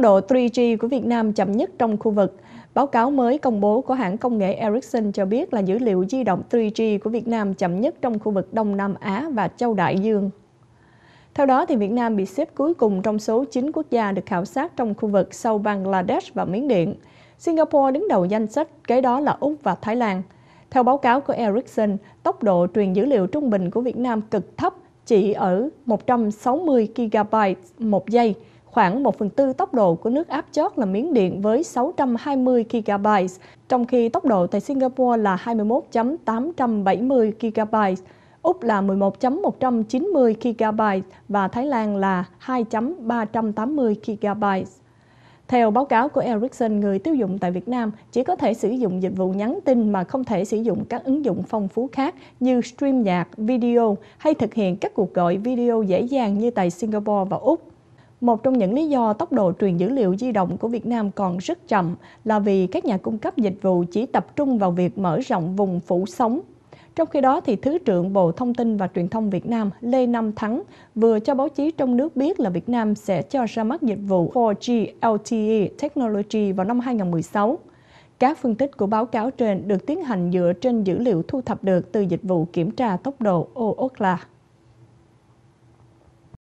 độ 3G của Việt Nam chậm nhất trong khu vực. Báo cáo mới công bố của hãng công nghệ Ericsson cho biết là dữ liệu di động 3G của Việt Nam chậm nhất trong khu vực Đông Nam Á và Châu Đại Dương. Theo đó, thì Việt Nam bị xếp cuối cùng trong số 9 quốc gia được khảo sát trong khu vực sau Bangladesh và Miến Điện. Singapore đứng đầu danh sách, kế đó là Úc và Thái Lan. Theo báo cáo của Ericsson, tốc độ truyền dữ liệu trung bình của Việt Nam cực thấp, chỉ ở 160 GB một giây – khoảng 1 phần tư tốc độ của nước áp chót là miếng Điện với 620 GB, trong khi tốc độ tại Singapore là 21.870 GB, Úc là 11.190 GB và Thái Lan là 2.380 GB. Theo báo cáo của Ericsson, người tiêu dùng tại Việt Nam chỉ có thể sử dụng dịch vụ nhắn tin mà không thể sử dụng các ứng dụng phong phú khác như stream nhạc, video hay thực hiện các cuộc gọi video dễ dàng như tại Singapore và Úc. Một trong những lý do tốc độ truyền dữ liệu di động của Việt Nam còn rất chậm là vì các nhà cung cấp dịch vụ chỉ tập trung vào việc mở rộng vùng phủ sóng. Trong khi đó, thì Thứ trưởng Bộ Thông tin và Truyền thông Việt Nam Lê Nam Thắng vừa cho báo chí trong nước biết là Việt Nam sẽ cho ra mắt dịch vụ 4G LTE Technology vào năm 2016. Các phân tích của báo cáo trên được tiến hành dựa trên dữ liệu thu thập được từ dịch vụ kiểm tra tốc độ Ookla.